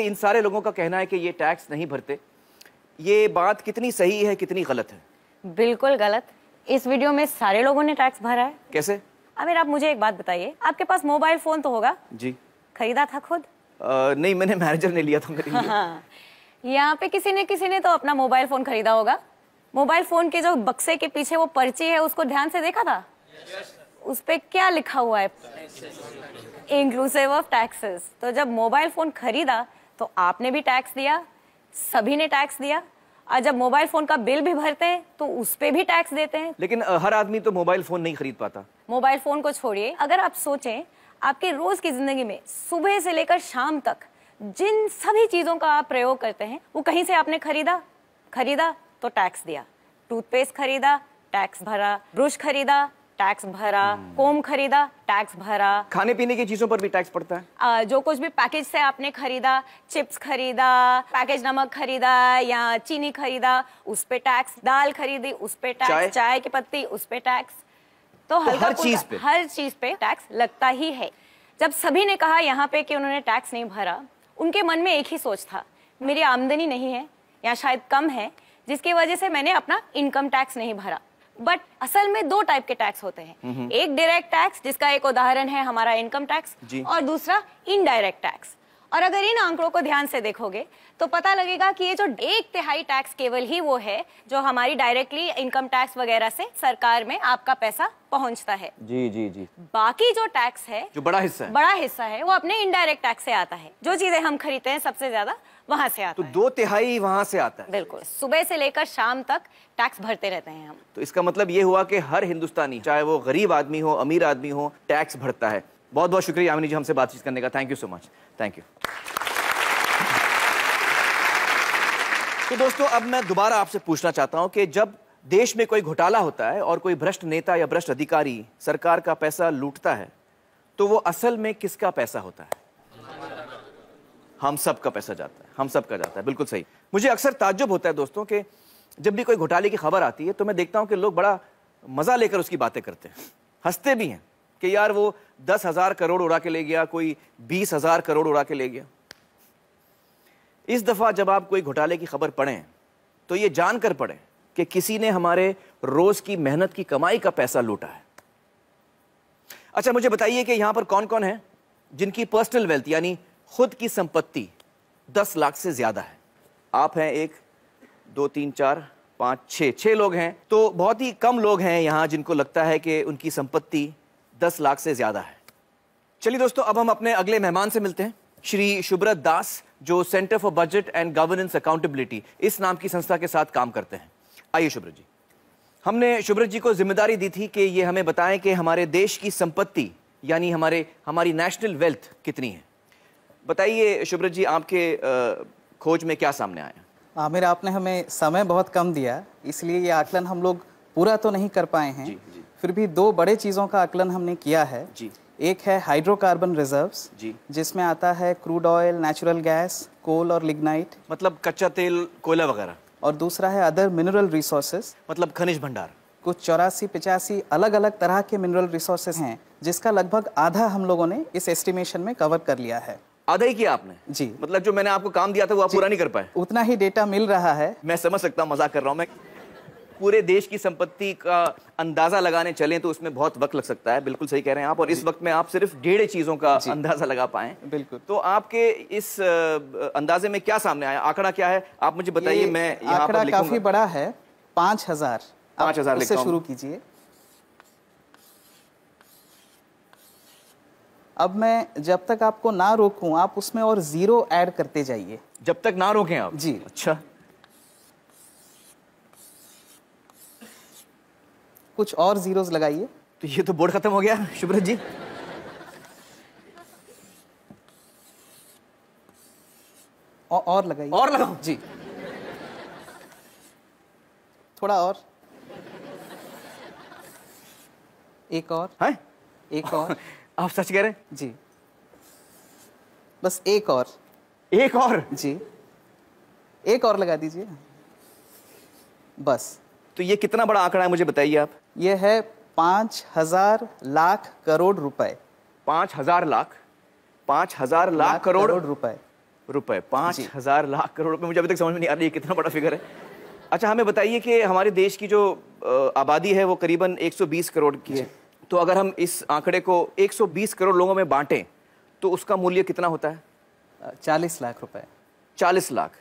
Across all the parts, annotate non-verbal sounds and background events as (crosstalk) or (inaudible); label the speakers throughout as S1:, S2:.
S1: कि इन सारे लोगों का कहना है कि ये टैक्स नहीं भरते ये बात कितनी सही है कितनी गलत है
S2: बिल्कुल गलत इस वीडियो में सारे लोगों ने टैक्स भरा है कैसे अमीर आप मुझे एक बात बताइए आपके पास मोबाइल फोन तो होगा जी खरीदा था खुद
S1: आ, नहीं मैंने मैनेजर ने लिया था मेरे लिए।
S2: हाँ। यहाँ पे किसी ने किसी ने तो अपना मोबाइल फोन खरीदा होगा मोबाइल फोन के जो बक्से के पीछे वो पर्ची है उसको ध्यान से देखा था yes, उस पर क्या लिखा हुआ है इंक्लूसिव ऑफ टैक्सेस तो जब मोबाइल फोन खरीदा तो आपने भी टैक्स दिया सभी ने टैक्स दिया और जब मोबाइल फोन का बिल भी भरते हैं तो उस पर भी टैक्स देते हैं
S1: लेकिन हर आदमी तो मोबाइल फोन नहीं खरीद पाता
S2: मोबाइल फोन को छोड़िए अगर आप सोचें आपके रोज की जिंदगी में सुबह से लेकर शाम तक जिन सभी चीजों का आप प्रयोग करते हैं वो कहीं से आपने खरीदा खरीदा तो टैक्स दिया टूथपेस्ट खरीदा टैक्स भरा ब्रश खरीदा टैक्स भरा कोम खरीदा टैक्स भरा
S1: खाने पीने की चीजों पर भी टैक्स पड़ता है
S2: आ, जो कुछ भी पैकेज से आपने खरीदा चिप्स खरीदा पैकेज नमक खरीदा या चीनी खरीदा उस पे टैक्स दाल खरीदी उस पे टैक्स चाय, चाय की पत्ती उस पे टैक्स तो, तो हर चीज पे हर चीज पे टैक्स लगता ही है जब सभी ने कहा यहाँ पे कि उन्होंने टैक्स नहीं भरा उनके मन में एक ही सोच था मेरी आमदनी नहीं है या शायद कम है जिसकी वजह से मैंने अपना इनकम टैक्स नहीं भरा बट असल में दो टाइप के टैक्स होते हैं हम्म। एक डायरेक्ट टैक्स जिसका एक उदाहरण है हमारा इनकम टैक्स और दूसरा इनडायरेक्ट टैक्स और अगर इन आंकड़ों को ध्यान से देखोगे तो पता लगेगा कि ये जो एक तिहाई टैक्स केवल ही वो है जो हमारी डायरेक्टली इनकम टैक्स वगैरह से सरकार में आपका पैसा पहुंचता है जी जी जी बाकी जो टैक्स है
S1: जो बड़ा हिस्सा है बड़ा
S2: हिस्सा है वो अपने इनडायरेक्ट टैक्स से आता है जो चीजें हम खरीदते हैं सबसे ज्यादा वहाँ से आता तो है
S1: दो तिहाई वहाँ से आता है बिल्कुल
S2: सुबह से लेकर शाम तक टैक्स भरते रहते हैं हम
S1: तो इसका मतलब ये हुआ कि हर हिंदुस्तानी चाहे वो गरीब आदमी हो अमीर आदमी हो टैक्स भरता है बहुत बहुत शुक्रिया यामिनी जी हमसे बातचीत करने का thank you so much thank you तो दोस्तों अब मैं दोबारा आपसे पूछना चाहता हूं कि जब देश में कोई घोटाला होता है और कोई भ्रष्ट नेता या भ्रष्ट अधिकारी सरकार का पैसा लूटता है तो वो असल में किसका पैसा होता है हम सब का पैसा जाता है हम सब का जाता है बिल्कुल सही मुझे अक्सर ताज्जुब होता है दोस्तों कि जब भी कोई घोटाले की खबर आती है तो मैं देखता हूं कि लोग बड़ा मज़ा लेकर उसकी बातें करते हैं हंसते भी हैं कि यार वो दस हजार करोड़ उड़ा के ले गया कोई बीस हजार करोड़ उड़ा के ले गया इस दफ़ा जब आप कोई घोटाले की खबर पढ़ें तो ये जानकर पढ़ें कि किसी ने हमारे रोज़ की मेहनत की कमाई का पैसा लूटा है अच्छा मुझे बताइए कि यहां पर कौन कौन है जिनकी पर्सनल वेल्थ यानी खुद की संपत्ति दस लाख से ज़्यादा है आप हैं एक दो तीन चार पांच छह लोग हैं तो बहुत ही कम लोग हैं यहां जिनको लगता है कि उनकी संपत्ति दस लाख से ज्यादा है चलिए दोस्तों अब हम अपने अगले मेहमान से मिलते हैं श्री शुभ्रत दास जो centre for budget and governance accountability इस नाम की संस्था के साथ काम करते हैं आइए शुभ्रत जी हमने शुभ्रत जी को जिम्मेदारी दी थी कि ये हमें बताएं कि हमारे देश की संपत्ति यानी हमारे हमारी नेशनल वेल्थ कितनी है बताइए शुभ्रत जी आपके खोज में क्या सामने आया
S3: आमिर हाँ, आपने हमें समय बहुत कम दिया इसलिए ये आकलन हम लोग पूरा तो नहीं कर पाए हैं जी, जी। फिर भी दो बड़े चीज़ों का आकलन हमने किया है जी एक है हाइड्रोकार्बन रिजर्व्स जी जिसमें आता है crude oil natural gas coal और लिग्नाइट
S1: मतलब कच्चा तेल कोयला वगैरह
S3: और दूसरा है अदर मिनरल रिसोर्सेज मतलब खनिज भंडार कुछ चौरासी पिचासी अलग अलग तरह के मिनरल रिसोर्सेज हैं जिसका लगभग आधा हम लोगों ने इस एस्टिमेशन में कवर कर लिया है
S1: आधा ही किया आपने जी मतलब जो मैंने आपको काम दिया था वो आप पूरा नहीं कर पाए
S3: उतना ही डेटा मिल रहा है
S1: मैं समझ सकता हूँ मजाक कर रहा हूँ मैं पूरे देश की संपत्ति का अंदाजा लगाने चले तो उसमें बहुत वक्त लग सकता है बिल्कुल सही कह रहे हैं आप और इस वक्त में आप सिर्फ डेढ़ चीज़ों का अंदाजा लगा पाए बिल्कुल तो आपके इस अंदाजे में क्या सामने आया आंकड़ा क्या है आप मुझे बताइए मैं आंकड़ा काफी
S3: बड़ा है पांच हजार
S1: पांच हजार शुरू
S3: कीजिए अब मैं जब तक आपको ना रोकूं आप उसमें और जीरो ऐड करते जाइए जब तक ना रोकें आप जी अच्छा
S1: कुछ और जीरोस लगाइए तो ये तो बोर्ड खत्म हो गया शुभ्रत जी
S3: औ, और लगाइए और लगाओ जी थोड़ा और एक और है एक और (laughs) आप सच कह रहे हैं जी बस एक और एक और जी एक और लगा दीजिए बस तो ये कितना बड़ा आंकड़ा है मुझे बताइए आप ये है पांच हजार लाख करोड़
S1: रुपए पांच हजार लाख पांच हजार लाख करोड़ रुपए रुपए पांच हजार लाख करोड़ रुपए मुझे अभी तक समझ में नहीं आ रही कितना बड़ा फिगर है अच्छा हमें बताइए कि हमारे देश की जो आबादी है वो करीबन 120 करोड़ की है तो अगर हम इस आंकड़े को 120 करोड़ लोगों में बांटें तो उसका मूल्य कितना होता है चालीस लाख रुपए चालीस लाख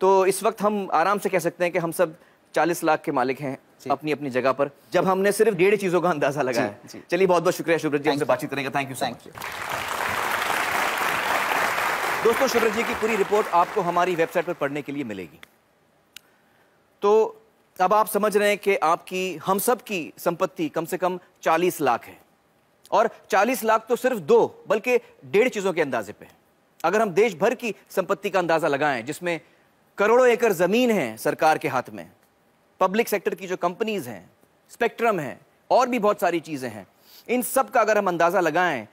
S1: तो इस वक्त हम आराम से कह सकते हैं कि हम सब चालीस लाख के मालिक हैं अपनी अपनी जगह पर जब हमने सिर्फ डेढ़ चीजों का अंदाजा लगाया चलिए बहुत बहुत शुक्रिया शुभ्रत जी हमसे बातचीत का थैंक यू थैंक यू दोस्तों शुभ्रत जी की पूरी रिपोर्ट आपको हमारी वेबसाइट पर पढ़ने के लिए मिलेगी तो अब आप समझ रहे हैं कि आपकी हम सब की संपत्ति कम से कम 40 लाख है और 40 लाख तो सिर्फ दो बल्कि डेढ़ चीजों के अंदाजे पे अगर हम देश भर की संपत्ति का अंदाजा लगाएं जिसमें करोड़ों एकड़ जमीन है सरकार के हाथ में पब्लिक सेक्टर की जो कंपनीज़ हैं स्पेक्ट्रम है और भी बहुत सारी चीज़ें हैं इन सब का अगर हम अंदाज़ा लगाएं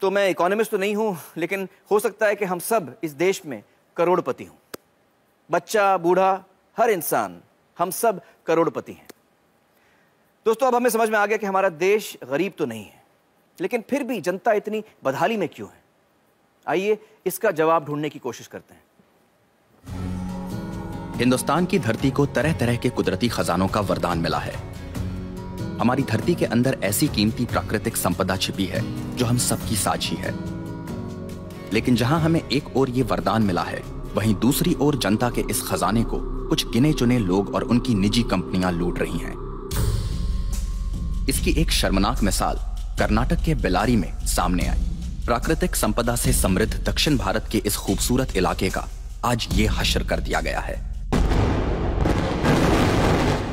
S1: तो मैं इकोनॉमिस्ट तो नहीं हूं लेकिन हो सकता है कि हम सब इस देश में करोड़पति हूं बच्चा बूढ़ा हर इंसान हम सब करोड़पति हैं दोस्तों अब हमें समझ में आ गया कि हमारा देश गरीब तो नहीं है लेकिन फिर भी जनता इतनी बदहाली में क्यों है आइए इसका जवाब ढूंढने की कोशिश
S4: करते हैं हिंदुस्तान की धरती को तरह तरह के कुदरती खजानों का वरदान मिला है हमारी धरती के अंदर ऐसी कीमती प्राकृतिक संपदा छिपी है जो हम सबकी साझी है लेकिन जहां हमें एक और ये वरदान मिला है वहीं दूसरी ओर जनता के इस खजाने को कुछ गिने चुने लोग और उनकी निजी कंपनियां लूट रही हैं इसकी एक शर्मनाक मिसाल कर्नाटक के बेलारी में सामने आई प्राकृतिक संपदा से समृद्ध दक्षिण भारत के इस खूबसूरत इलाके का आज ये हशर कर दिया गया है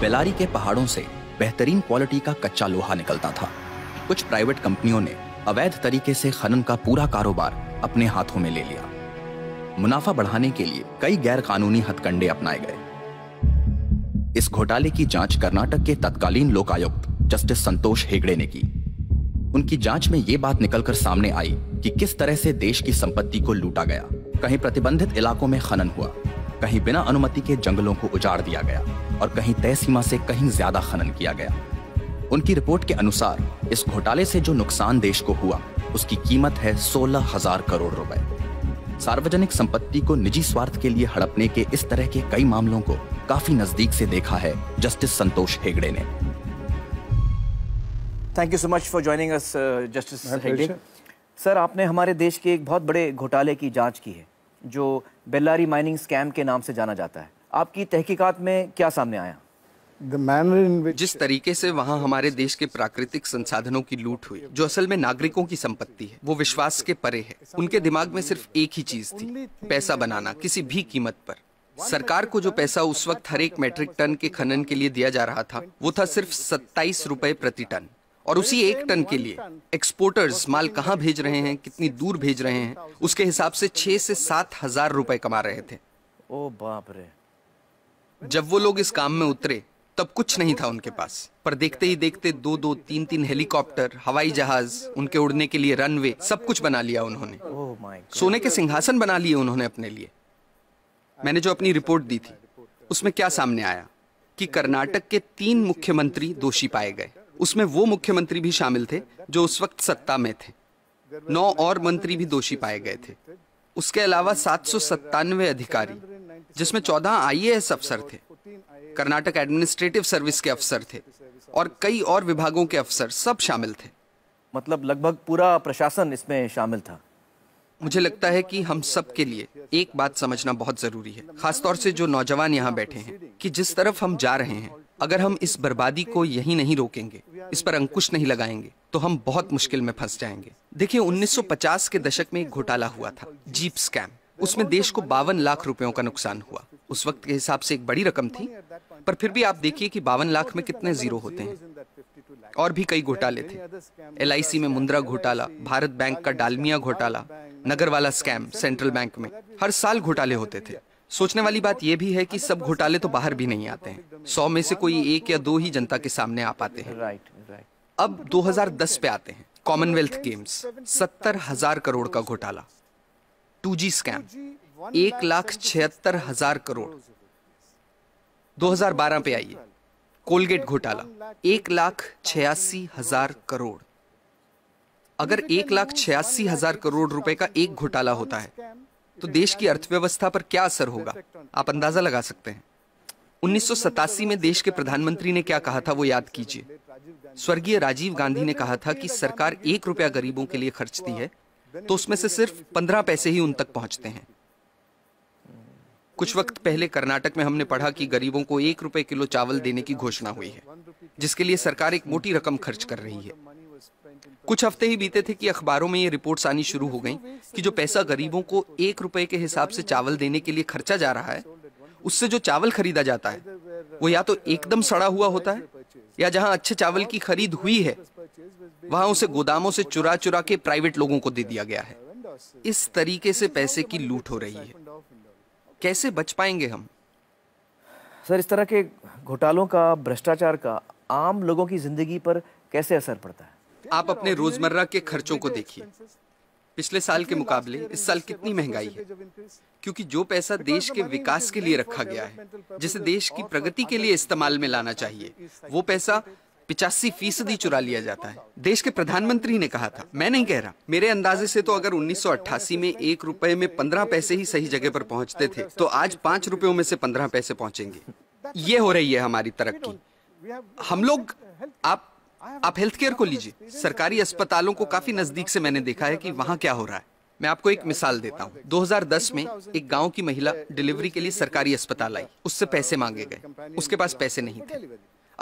S4: बेलारी के पहाड़ों से बेहतरीन क्वालिटी का कच्चा लोहा निकलता था कुछ प्राइवेट कंपनियों ने अवैध तरीके से खनन का पूरा कारोबार अपने हाथों में ले लिया मुनाफा बढ़ाने के लिए कई गैर कानूनी हथकंडे अपनाए गए इस घोटाले की जांच कर्नाटक के तत्कालीन लोकायुक्त जस्टिस संतोष हेगड़े ने की उनकी जांच में यह बात निकलकर सामने आई कि किस तरह से देश की संपत्ति को लूटा गया कहीं प्रतिबंधित इलाकों में खनन हुआ कहीं बिना अनुमति के जंगलों को उजाड़ दिया गया और कहीं तय सीमा से कहीं ज्यादा खनन किया गया उनकी रिपोर्ट के अनुसार इस घोटाले से जो नुकसान देश को हुआ उसकी कीमत है सोलह हजार करोड़ रुपए सार्वजनिक संपत्ति को निजी स्वार्थ के लिए हड़पने के इस तरह के कई मामलों को काफी नजदीक से देखा है जस्टिस संतोष हेगड़े ने
S1: thank you so much for joining us justice Hegde sir आपने हमारे देश के एक बहुत बड़े घोटाले की जांच की है जो बेल्लारी माइनिंग स्कैम के नाम से जाना जाता है आपकी तहकीकात में क्या सामने आया
S5: जिस तरीके से वहाँ हमारे देश के प्राकृतिक संसाधनों की लूट हुई जो असल में नागरिकों की संपत्ति है वो विश्वास के परे है उनके दिमाग में सिर्फ एक ही चीज थी पैसा बनाना किसी भी कीमत पर सरकार को जो पैसा उस वक्त हर एक मेट्रिक टन के खनन के लिए दिया जा रहा था वो था सिर्फ सत्ताईस रुपए प्रति टन और उसी एक टन के लिए एक्सपोर्टर्स माल कहाँ भेज रहे हैं कितनी दूर भेज रहे हैं उसके हिसाब से छह से सात हजार रुपए कमा रहे थे ओ बाप रे जब वो लोग इस काम में उतरे तब कुछ नहीं था उनके पास पर देखते ही देखते दो दो तीन तीन हेलीकॉप्टर हवाई जहाज उनके उड़ने के लिए रनवे सब कुछ बना लिया
S1: उन्होंने
S5: सोने के सिंहासन बना लिए उन्होंने अपने लिए मैंने जो अपनी रिपोर्ट दी थी उसमें क्या सामने आया कि कर्नाटक के तीन मुख्यमंत्री दोषी पाए गए उसमें वो मुख्यमंत्री भी शामिल थे जो उस वक्त सत्ता में थे नौ और मंत्री भी दोषी पाए गए थे उसके अलावा सात सौ सत्तानवे अधिकारी जिसमें चौदह आई अफसर थे कर्नाटक एडमिनिस्ट्रेटिव सर्विस के अफसर थे और कई और विभागों के अफसर सब शामिल थे मतलब लगभग पूरा प्रशासन इसमें शामिल था मुझे लगता है कि हम सब के लिए एक बात समझना बहुत जरूरी है खासतौर से जो नौजवान यहाँ बैठे हैं कि जिस तरफ हम जा रहे हैं अगर हम इस बर्बादी को यहीं नहीं रोकेंगे इस पर अंकुश नहीं लगाएंगे तो हम बहुत मुश्किल में फंस जाएंगे देखिए 1950 के दशक में एक घोटाला हुआ था जीप स्कैम उसमें देश को बावन लाख रुपयों का नुकसान हुआ उस वक्त के हिसाब से एक बड़ी रकम थी पर फिर भी आप देखिए कि बावन लाख में कितने जीरो होते हैं और भी कई घोटाले थे एल में मुंद्रा घोटाला भारत बैंक का डालमिया घोटाला नगर वाला स्कैम सेंट्रल बैंक में हर साल घोटाले होते थे सोचने वाली बात यह भी है कि सब घोटाले तो बाहर भी नहीं आते हैं सौ में से कोई एक या दो ही जनता के सामने आ पाते हैं अब 2010 पे आते हैं कॉमनवेल्थ गेम्स सत्तर हजार करोड़ का घोटाला टू जी स्कैम एक लाख छिहत्तर हजार करोड़ 2012 पे आइए कोलगेट घोटाला एक लाख छियासी हजार करोड़ अगर एक लाख छियासी हजार करोड़ रुपए का एक घोटाला होता है तो देश की अर्थव्यवस्था पर क्या असर होगा आप अंदाजा लगा सकते हैं उन्नीस में देश के प्रधानमंत्री ने क्या कहा था वो याद कीजिए स्वर्गीय राजीव गांधी ने कहा था कि सरकार एक रुपया गरीबों के लिए खर्चती है तो उसमें से सिर्फ पंद्रह पैसे ही उन तक पहुंचते हैं कुछ वक्त पहले कर्नाटक में हमने पढ़ा कि गरीबों को एक रुपए किलो चावल देने की घोषणा हुई है जिसके लिए सरकार एक मोटी रकम खर्च कर रही है कुछ हफ्ते ही बीते थे कि अखबारों में ये रिपोर्ट्स आनी शुरू हो गई कि जो पैसा गरीबों को एक रुपए के हिसाब से चावल देने के लिए खर्चा जा रहा है उससे जो चावल खरीदा जाता है वो या तो एकदम सड़ा हुआ होता है या जहां अच्छे चावल की खरीद हुई है वहां उसे गोदामों से चुरा चुरा के प्राइवेट लोगों को दे दिया गया है इस तरीके से पैसे की लूट हो रही है कैसे बच पाएंगे हम सर इस तरह के घोटालों का
S1: भ्रष्टाचार का आम लोगों की जिंदगी पर कैसे असर पड़ता है
S5: आप अपने रोजमर्रा के खर्चों को देखिए पिछले साल के मुकाबले इस साल कितनी महंगाई है क्योंकि जो पैसा देश के विकास के लिए रखा गया है जिसे देश की प्रगति के लिए इस्तेमाल में लाना चाहिए वो पैसा पिचासी फीसदी चुरा लिया जाता है देश के प्रधानमंत्री ने कहा था मैं नहीं कह रहा मेरे अंदाजे से तो अगर 1988 में एक रुपए में पंद्रह पैसे ही सही जगह पर पहुंचते थे तो आज पांच रुपयों में से पंद्रह पैसे पहुंचेंगे ये हो रही है हमारी तरक्की हम लोग आप आप हेल्थ केयर को लीजिए सरकारी अस्पतालों को काफी नजदीक से मैंने देखा है कि वहाँ क्या हो रहा है मैं आपको एक मिसाल देता हूँ 2010 में एक गांव की महिला डिलीवरी के लिए सरकारी अस्पताल आई उससे पैसे मांगे गए उसके पास पैसे नहीं थे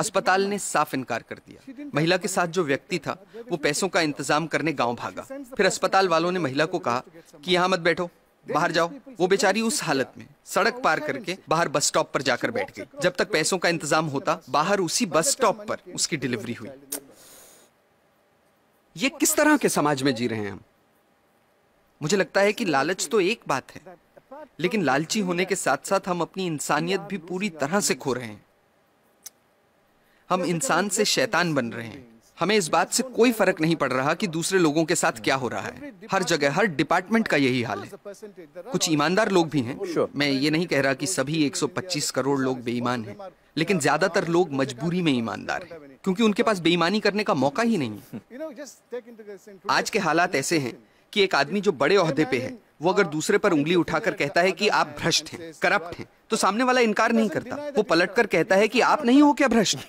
S5: अस्पताल ने साफ इनकार कर दिया महिला के साथ जो व्यक्ति था वो पैसों का इंतजाम करने गांव भागा फिर अस्पताल वालों ने महिला को कहा कि यहाँ मत बैठो बाहर जाओ वो बेचारी उस हालत में सड़क पार करके बाहर बस स्टॉप पर जाकर बैठ गई जब तक पैसों का इंतजाम होता बाहर उसी बस स्टॉप पर उसकी डिलीवरी हुई ये किस तरह के समाज में जी रहे हैं हम मुझे लगता है कि लालच तो एक बात है लेकिन लालची होने के साथ साथ हम अपनी इंसानियत भी पूरी तरह से खो रहे हैं हम इंसान से शैतान बन रहे हैं हमें इस बात से कोई फर्क नहीं पड़ रहा कि दूसरे लोगों के साथ क्या हो रहा है हर जगह हर डिपार्टमेंट का यही हाल है कुछ ईमानदार लोग भी हैं sure. मैं ये नहीं कह रहा कि सभी 125 करोड़ लोग बेईमान हैं लेकिन ज्यादातर लोग मजबूरी में ईमानदार हैं क्योंकि उनके पास बेईमानी करने का मौका ही नहीं आज के हालात ऐसे हैं कि एक आदमी जो बड़े अहदे पे है वो अगर दूसरे पर उंगली उठाकर कहता है कि आप भ्रष्ट हैं करप्ट हैं तो सामने वाला इनकार नहीं करता वो कर कहता है कि आप नहीं हो क्या भ्रष्ट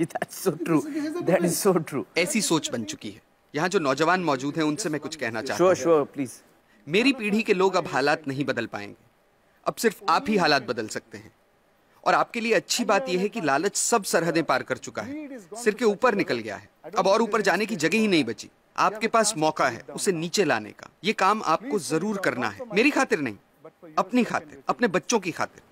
S5: (laughs) ऐसी सोच बन चुकी है यहाँ जो नौजवान मौजूद हैं उनसे मैं कुछ कहना चाहता हूँ प्लीज मेरी पीढ़ी के लोग अब हालात नहीं बदल पाएंगे अब सिर्फ आप ही हालात बदल सकते हैं और आपके लिए अच्छी बात यह है कि लालच सब सरहदें पार कर चुका है सिर के ऊपर निकल गया है अब और ऊपर जाने की जगह ही नहीं बची आपके पास मौका है उसे नीचे लाने का ये काम आपको जरूर करना है मेरी खातिर नहीं अपनी खातिर अपने बच्चों की खातिर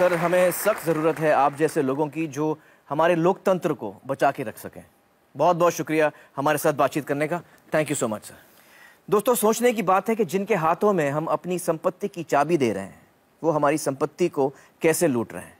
S1: सर हमें सख्त ज़रूरत है आप जैसे लोगों की जो हमारे लोकतंत्र को बचा के रख सकें बहुत बहुत शुक्रिया हमारे साथ बातचीत करने का thank you so much sir दोस्तों सोचने की बात है कि जिनके हाथों में हम अपनी संपत्ति की चाबी दे रहे हैं वो हमारी संपत्ति को कैसे लूट रहे हैं